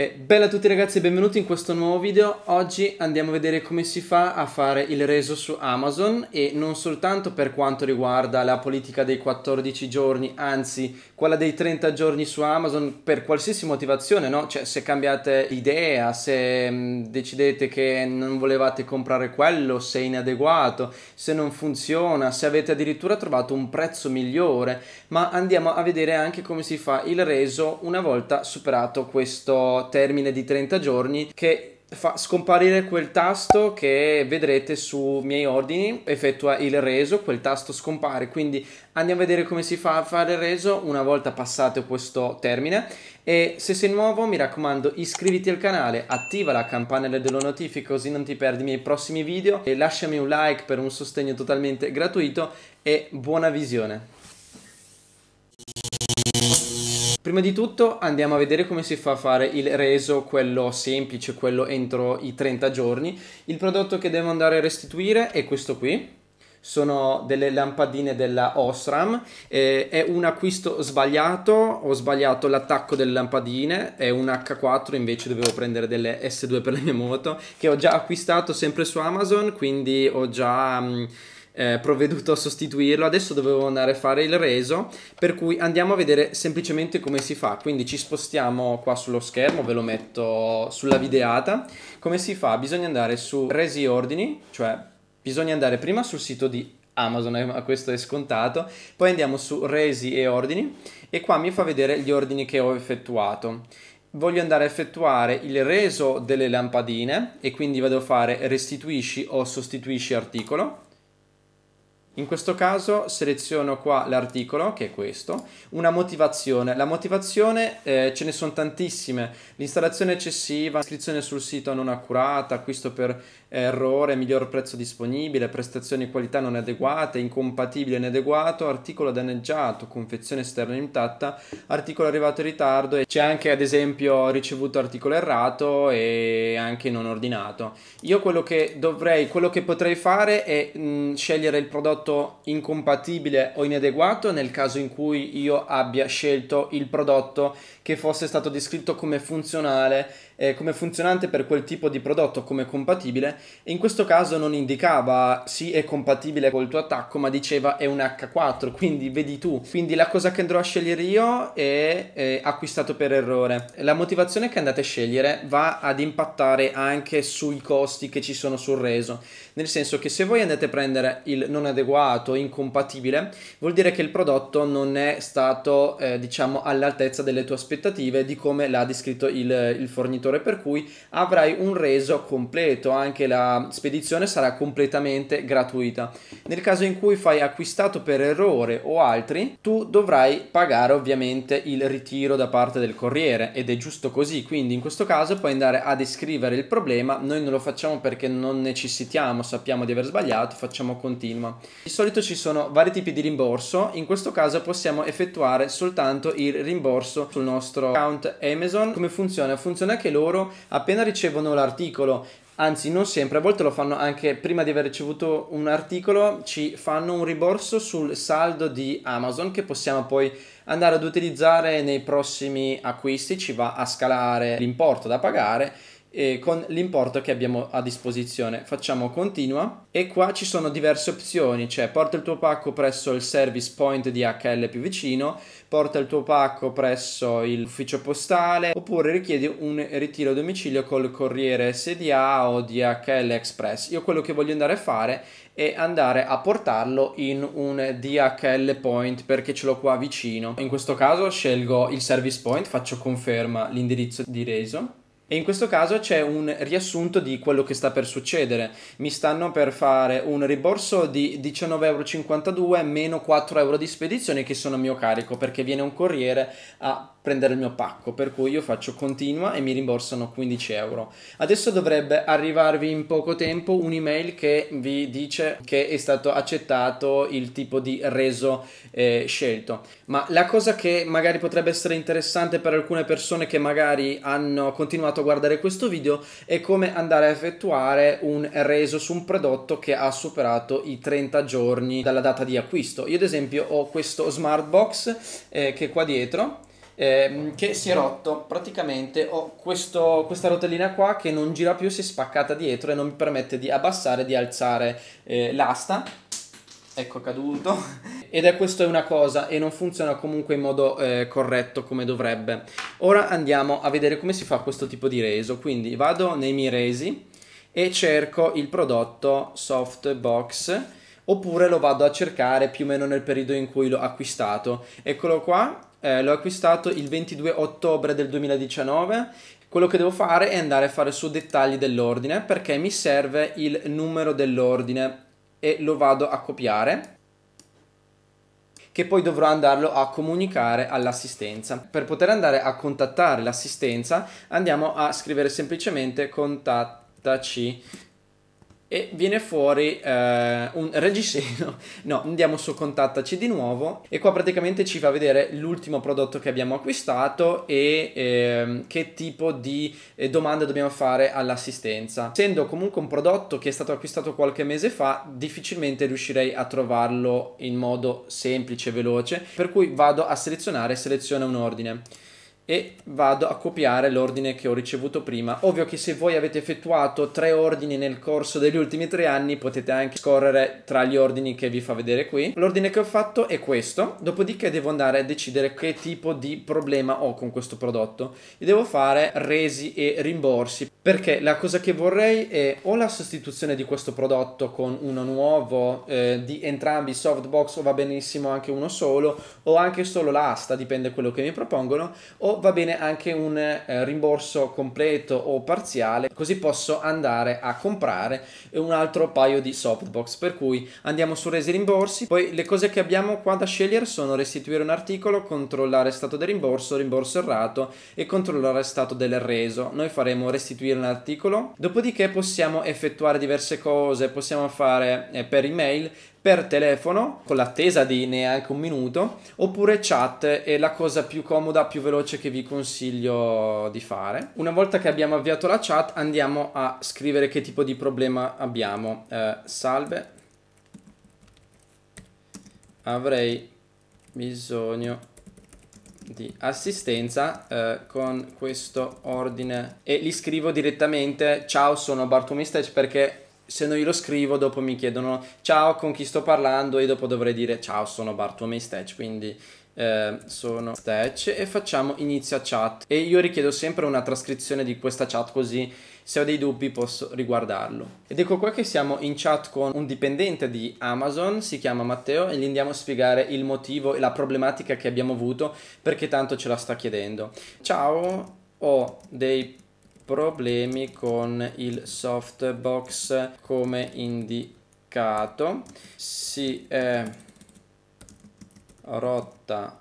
Eh, bella a tutti ragazzi e benvenuti in questo nuovo video. Oggi andiamo a vedere come si fa a fare il reso su Amazon e non soltanto per quanto riguarda la politica dei 14 giorni, anzi quella dei 30 giorni su Amazon per qualsiasi motivazione, no? Cioè se cambiate idea, se mm, decidete che non volevate comprare quello, se è inadeguato, se non funziona, se avete addirittura trovato un prezzo migliore, ma andiamo a vedere anche come si fa il reso una volta superato questo termine di 30 giorni che fa scomparire quel tasto che vedrete su miei ordini, effettua il reso, quel tasto scompare, quindi andiamo a vedere come si fa a fare il reso una volta passato questo termine e se sei nuovo mi raccomando iscriviti al canale, attiva la campanella delle notifiche così non ti perdi i miei prossimi video e lasciami un like per un sostegno totalmente gratuito e buona visione! Prima di tutto andiamo a vedere come si fa a fare il reso, quello semplice, quello entro i 30 giorni. Il prodotto che devo andare a restituire è questo qui, sono delle lampadine della Osram. Eh, è un acquisto sbagliato, ho sbagliato l'attacco delle lampadine, è un H4 invece dovevo prendere delle S2 per la mia moto che ho già acquistato sempre su Amazon, quindi ho già... Mh, mm, eh, provveduto a sostituirlo, adesso dovevo andare a fare il reso, per cui andiamo a vedere semplicemente come si fa, quindi ci spostiamo qua sullo schermo, ve lo metto sulla videata, come si fa? Bisogna andare su resi ordini, cioè bisogna andare prima sul sito di Amazon, eh, questo è scontato, poi andiamo su resi e ordini e qua mi fa vedere gli ordini che ho effettuato voglio andare a effettuare il reso delle lampadine e quindi vado a fare restituisci o sostituisci articolo in questo caso seleziono qua l'articolo, che è questo, una motivazione. La motivazione eh, ce ne sono tantissime, l'installazione eccessiva, iscrizione sul sito non accurata, acquisto per errore, miglior prezzo disponibile, prestazioni e qualità non adeguate, incompatibile e inadeguato, articolo danneggiato, confezione esterna intatta, articolo arrivato in ritardo e c'è anche ad esempio ricevuto articolo errato e anche non ordinato. Io quello che dovrei, quello che potrei fare è mh, scegliere il prodotto incompatibile o inadeguato nel caso in cui io abbia scelto il prodotto che fosse stato descritto come funzionale, eh, come funzionante per quel tipo di prodotto, come compatibile in questo caso non indicava sì è compatibile col tuo attacco ma diceva è un H4 quindi vedi tu quindi la cosa che andrò a scegliere io è, è acquistato per errore la motivazione che andate a scegliere va ad impattare anche sui costi che ci sono sul reso nel senso che se voi andate a prendere il non adeguato incompatibile vuol dire che il prodotto non è stato eh, diciamo all'altezza delle tue aspettative di come l'ha descritto il, il fornitore per cui avrai un reso completo anche la spedizione sarà completamente gratuita. Nel caso in cui fai acquistato per errore o altri, tu dovrai pagare ovviamente il ritiro da parte del corriere ed è giusto così, quindi in questo caso puoi andare a descrivere il problema, noi non lo facciamo perché non necessitiamo, sappiamo di aver sbagliato, facciamo continua. Di solito ci sono vari tipi di rimborso, in questo caso possiamo effettuare soltanto il rimborso sul nostro account Amazon. Come funziona? Funziona che loro appena ricevono l'articolo anzi non sempre, a volte lo fanno anche prima di aver ricevuto un articolo, ci fanno un rimborso sul saldo di Amazon che possiamo poi andare ad utilizzare nei prossimi acquisti, ci va a scalare l'importo da pagare e con l'importo che abbiamo a disposizione. Facciamo continua e qua ci sono diverse opzioni, cioè porta il tuo pacco presso il service point di HL più vicino, porta il tuo pacco presso l'ufficio postale oppure richiedi un ritiro a domicilio col corriere SDA o DHL Express. Io quello che voglio andare a fare è andare a portarlo in un DHL point perché ce l'ho qua vicino. In questo caso scelgo il service point, faccio conferma l'indirizzo di reso e in questo caso c'è un riassunto di quello che sta per succedere. Mi stanno per fare un rimborso di 19,52€ meno 4€ di spedizione che sono a mio carico perché viene un corriere a prendere il mio pacco, per cui io faccio continua e mi rimborsano 15 euro. Adesso dovrebbe arrivarvi in poco tempo un'email che vi dice che è stato accettato il tipo di reso eh, scelto. Ma la cosa che magari potrebbe essere interessante per alcune persone che magari hanno continuato a guardare questo video è come andare a effettuare un reso su un prodotto che ha superato i 30 giorni dalla data di acquisto. Io ad esempio ho questo smart box eh, che è qua dietro ehm, che si è rotto. Praticamente ho questo, questa rotellina qua che non gira più, si è spaccata dietro e non mi permette di abbassare, di alzare eh, l'asta. Ecco caduto. Ed è questa una cosa e non funziona comunque in modo eh, corretto come dovrebbe. Ora andiamo a vedere come si fa questo tipo di reso. Quindi vado nei miei resi e cerco il prodotto softbox oppure lo vado a cercare più o meno nel periodo in cui l'ho acquistato. Eccolo qua, eh, l'ho acquistato il 22 ottobre del 2019 quello che devo fare è andare a fare su dettagli dell'ordine perché mi serve il numero dell'ordine e lo vado a copiare che poi dovrò andarlo a comunicare all'assistenza. Per poter andare a contattare l'assistenza andiamo a scrivere semplicemente contattaci e viene fuori eh, un reggiseno. No, andiamo su contattaci di nuovo e qua praticamente ci fa vedere l'ultimo prodotto che abbiamo acquistato e eh, che tipo di eh, domande dobbiamo fare all'assistenza. Essendo comunque un prodotto che è stato acquistato qualche mese fa, difficilmente riuscirei a trovarlo in modo semplice e veloce, per cui vado a selezionare e seleziono un ordine e vado a copiare l'ordine che ho ricevuto prima. Ovvio che se voi avete effettuato tre ordini nel corso degli ultimi tre anni potete anche scorrere tra gli ordini che vi fa vedere qui. L'ordine che ho fatto è questo, dopodiché devo andare a decidere che tipo di problema ho con questo prodotto. E devo fare resi e rimborsi perché la cosa che vorrei è o la sostituzione di questo prodotto con uno nuovo eh, di entrambi softbox o va benissimo anche uno solo o anche solo l'asta, dipende quello che mi propongono o va bene anche un eh, rimborso completo o parziale, così posso andare a comprare un altro paio di softbox. Per cui andiamo su resi rimborsi, poi le cose che abbiamo qua da scegliere sono restituire un articolo, controllare stato del rimborso, rimborso errato e controllare stato del reso. Noi faremo restituire un articolo, dopodiché possiamo effettuare diverse cose, possiamo fare eh, per email, per telefono con l'attesa di neanche un minuto oppure chat è la cosa più comoda, più veloce che vi consiglio di fare. Una volta che abbiamo avviato la chat andiamo a scrivere che tipo di problema abbiamo. Eh, salve, avrei bisogno di assistenza eh, con questo ordine e li scrivo direttamente ciao sono Bartomistech perché se non glielo scrivo dopo mi chiedono ciao con chi sto parlando e dopo dovrei dire ciao sono Bartolomei Stetch quindi eh, sono Stetch e facciamo inizia chat e io richiedo sempre una trascrizione di questa chat così se ho dei dubbi posso riguardarlo ed ecco qua che siamo in chat con un dipendente di Amazon si chiama Matteo e gli andiamo a spiegare il motivo e la problematica che abbiamo avuto perché tanto ce la sta chiedendo ciao ho dei problemi con il softbox come indicato si è rotta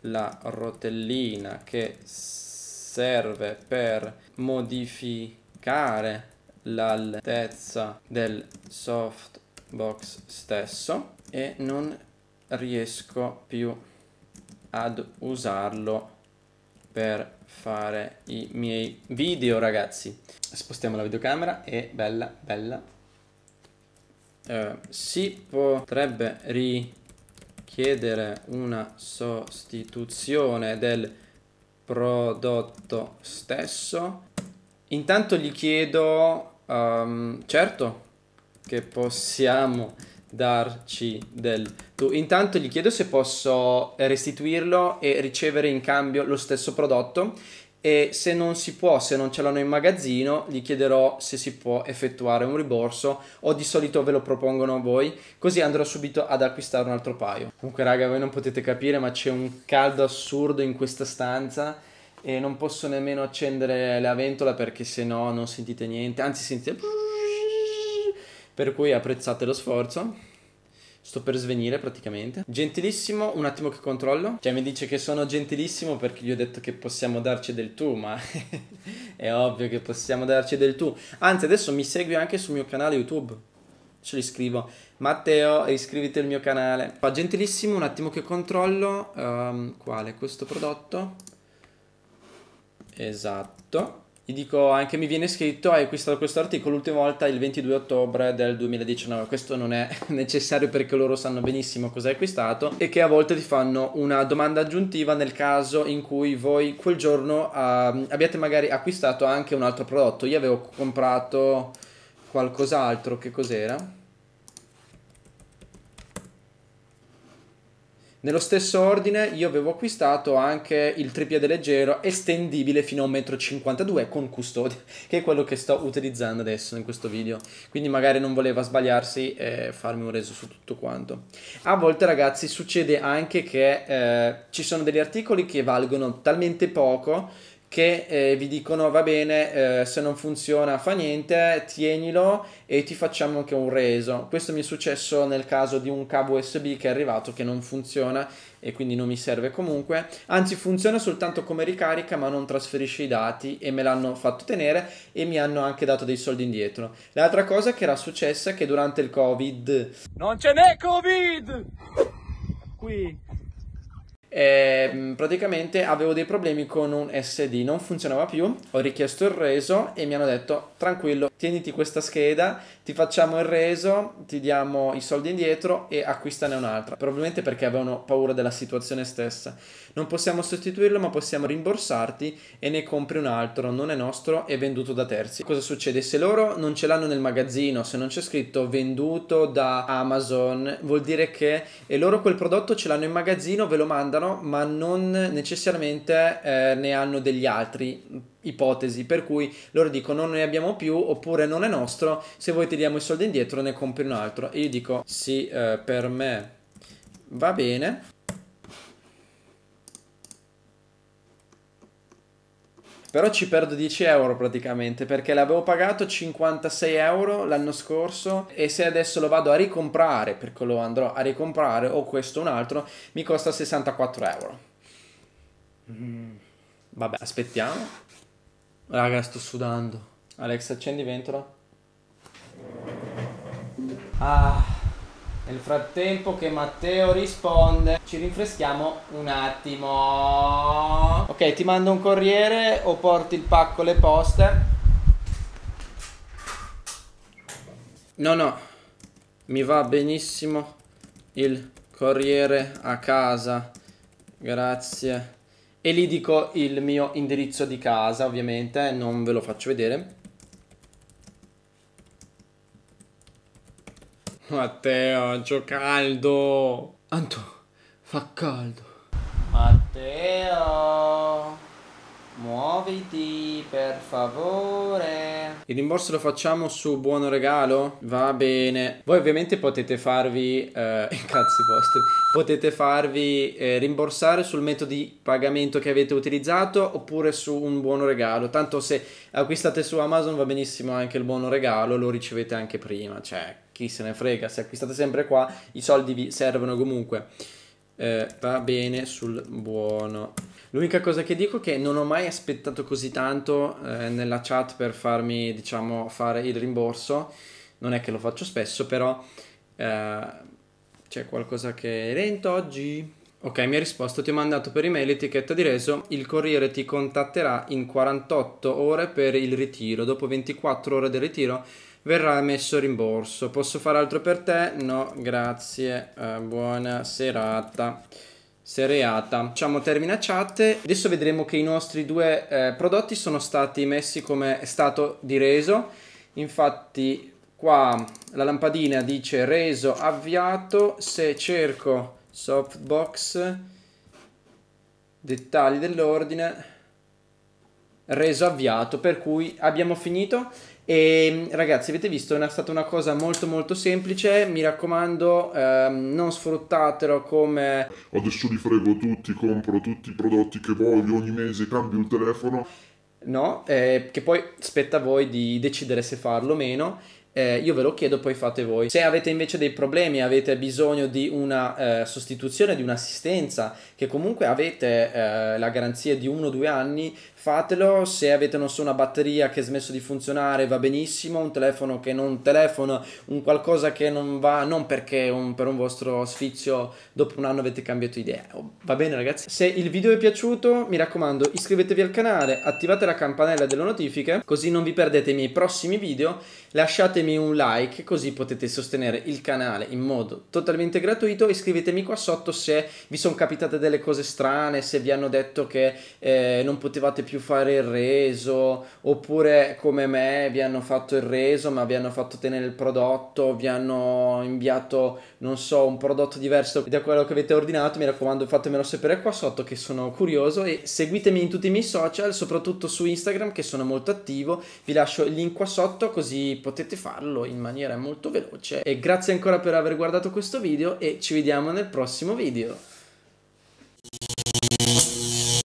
la rotellina che serve per modificare l'altezza del softbox stesso e non riesco più ad usarlo per fare i miei video ragazzi spostiamo la videocamera e bella bella eh, si potrebbe richiedere una sostituzione del prodotto stesso intanto gli chiedo um, certo che possiamo darci del tu. Intanto gli chiedo se posso eh, restituirlo e ricevere in cambio lo stesso prodotto e se non si può, se non ce l'hanno in magazzino, gli chiederò se si può effettuare un rimborso o di solito ve lo propongono a voi, così andrò subito ad acquistare un altro paio. Comunque raga, voi non potete capire, ma c'è un caldo assurdo in questa stanza e non posso nemmeno accendere la ventola perché se no non sentite niente, anzi sentite per cui apprezzate lo sforzo. Sto per svenire praticamente. Gentilissimo, un attimo che controllo. Cioè mi dice che sono gentilissimo perché gli ho detto che possiamo darci del tu, ma è ovvio che possiamo darci del tu. Anzi, adesso mi segui anche sul mio canale YouTube. Ce li scrivo. Matteo, iscriviti al mio canale. Fa gentilissimo, un attimo che controllo. Um, quale? Questo prodotto. Esatto gli dico anche mi viene scritto hai acquistato questo articolo l'ultima volta il 22 ottobre del 2019 questo non è necessario perché loro sanno benissimo cosa hai acquistato e che a volte ti fanno una domanda aggiuntiva nel caso in cui voi quel giorno uh, abbiate magari acquistato anche un altro prodotto io avevo comprato qualcos'altro che cos'era Nello stesso ordine io avevo acquistato anche il tripiede leggero estendibile fino a 1,52 m con custodia, che è quello che sto utilizzando adesso in questo video. Quindi magari non voleva sbagliarsi e farmi un reso su tutto quanto. A volte ragazzi succede anche che eh, ci sono degli articoli che valgono talmente poco che eh, vi dicono va bene eh, se non funziona fa niente tienilo e ti facciamo anche un reso questo mi è successo nel caso di un cavo usb che è arrivato che non funziona e quindi non mi serve comunque anzi funziona soltanto come ricarica ma non trasferisce i dati e me l'hanno fatto tenere e mi hanno anche dato dei soldi indietro l'altra cosa che era successa è che durante il covid non ce n'è covid qui eh, praticamente avevo dei problemi con un SD, non funzionava più, ho richiesto il reso e mi hanno detto tranquillo, tieniti questa scheda, ti facciamo il reso, ti diamo i soldi indietro e acquistane un'altra, probabilmente perché avevano paura della situazione stessa. Non possiamo sostituirlo ma possiamo rimborsarti e ne compri un altro, non è nostro, è venduto da terzi. Cosa succede? Se loro non ce l'hanno nel magazzino, se non c'è scritto venduto da Amazon, vuol dire che loro quel prodotto ce l'hanno in magazzino, ve lo mandano hanno, ma non necessariamente eh, ne hanno degli altri. Ipotesi, per cui loro dicono non ne abbiamo più oppure non è nostro, se voi ti diamo i soldi indietro ne compri un altro. E io dico sì, eh, per me va bene, Però ci perdo 10 euro praticamente perché l'avevo pagato 56 euro l'anno scorso e se adesso lo vado a ricomprare perché lo andrò a ricomprare o questo o un altro mi costa 64 euro. Mm. Vabbè, aspettiamo. Raga, sto sudando. Alex, accendi ventolo. Ah. Nel frattempo che Matteo risponde, ci rinfreschiamo un attimo. Ok, ti mando un corriere o porti il pacco le poste? No, no, mi va benissimo il corriere a casa. Grazie. E gli dico il mio indirizzo di casa, ovviamente, non ve lo faccio vedere. Matteo, c'ho caldo. Anto, fa caldo. Matteo, muoviti per favore. Il rimborso lo facciamo su buono regalo? Va bene. Voi ovviamente potete farvi... Eh, cazzi vostri. Potete farvi eh, rimborsare sul metodo di pagamento che avete utilizzato oppure su un buono regalo. Tanto se acquistate su Amazon va benissimo anche il buono regalo, lo ricevete anche prima. Cioè, chi se ne frega, se acquistate sempre qua i soldi vi servono comunque. Eh, va bene sul buono. L'unica cosa che dico è che non ho mai aspettato così tanto eh, nella chat per farmi, diciamo, fare il rimborso. Non è che lo faccio spesso, però eh, c'è qualcosa che è lento oggi. Ok, mi ha risposto, ti ho mandato per email l'etichetta di reso, il corriere ti contatterà in 48 ore per il ritiro, dopo 24 ore del ritiro verrà messo rimborso. Posso fare altro per te? No, grazie, eh, buona serata. Seriata. Facciamo termina chat. Adesso vedremo che i nostri due eh, prodotti sono stati messi come stato di reso. Infatti qua la lampadina dice reso avviato, se cerco softbox dettagli dell'ordine reso avviato per cui abbiamo finito e ragazzi avete visto è stata una cosa molto molto semplice mi raccomando ehm, non sfruttatelo come adesso li frego tutti compro tutti i prodotti che voglio ogni mese cambio il telefono no eh, che poi spetta a voi di decidere se farlo o meno eh, io ve lo chiedo, poi fate voi. Se avete invece dei problemi, avete bisogno di una eh, sostituzione, di un'assistenza, che comunque avete eh, la garanzia di uno o due anni, fatelo, se avete non so una batteria che ha smesso di funzionare va benissimo, un telefono che non telefona, un qualcosa che non va, non perché un, per un vostro sfizio dopo un anno avete cambiato idea, oh, va bene ragazzi? Se il video vi è piaciuto mi raccomando iscrivetevi al canale, attivate la campanella delle notifiche così non vi perdete i miei prossimi video, lasciatemi un like così potete sostenere il canale in modo totalmente gratuito Iscrivetemi qua sotto se vi sono capitate delle cose strane, se vi hanno detto che eh, non potevate più più fare il reso, oppure come me vi hanno fatto il reso ma vi hanno fatto tenere il prodotto, vi hanno inviato, non so, un prodotto diverso da quello che avete ordinato, mi raccomando fatemelo sapere qua sotto che sono curioso e seguitemi in tutti i miei social, soprattutto su Instagram che sono molto attivo, vi lascio il link qua sotto così potete farlo in maniera molto veloce e grazie ancora per aver guardato questo video e ci vediamo nel prossimo video.